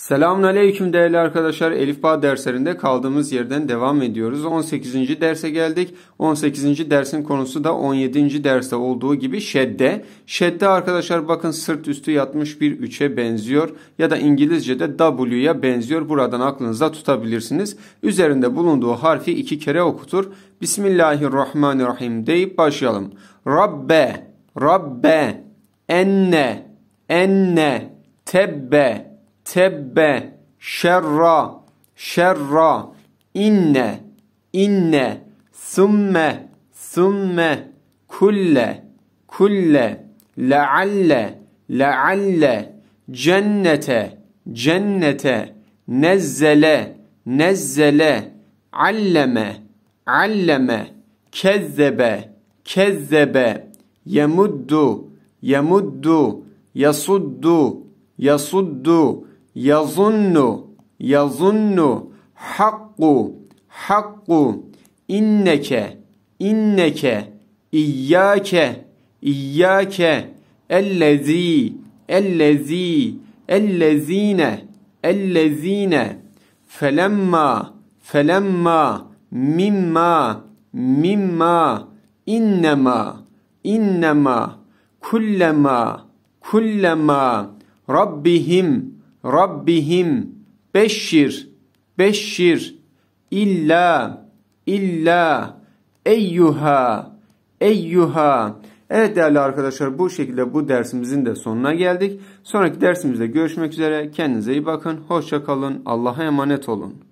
Selamun Aleyküm değerli arkadaşlar. Elif Bağ derslerinde kaldığımız yerden devam ediyoruz. 18. derse geldik. 18. dersin konusu da 17. derste olduğu gibi şedde. Şedde arkadaşlar bakın sırt üstü yatmış bir üçe benziyor. Ya da İngilizce'de W'ya benziyor. Buradan aklınıza tutabilirsiniz. Üzerinde bulunduğu harfi iki kere okutur. Bismillahirrahmanirrahim deyip başlayalım. Rabbe, Rabbe, enne, enne, tebbe, Tebbe, şerra, şerra, inne, inne, sümme, sümme, kulle, kulle, lealle, lealle, cennete, cennete, nezzele, nezzele, alleme, alleme, kezzebe, kezzebe, yemuddu, yemuddu, yasuddu, yasuddu, yazunnu yazunnu hakku hakku inneke inneke iyyake iyyake ellezî ellezî ellezîne ellezîne felemma felemma mimma mimma innema innema kullema kullema rabbihim Rabbihim beşşir beşşir illa illa eyyuha eyyuha Evet değerli arkadaşlar bu şekilde bu dersimizin de sonuna geldik. Sonraki dersimizde görüşmek üzere. Kendinize iyi bakın. Hoşça kalın. Allah'a emanet olun.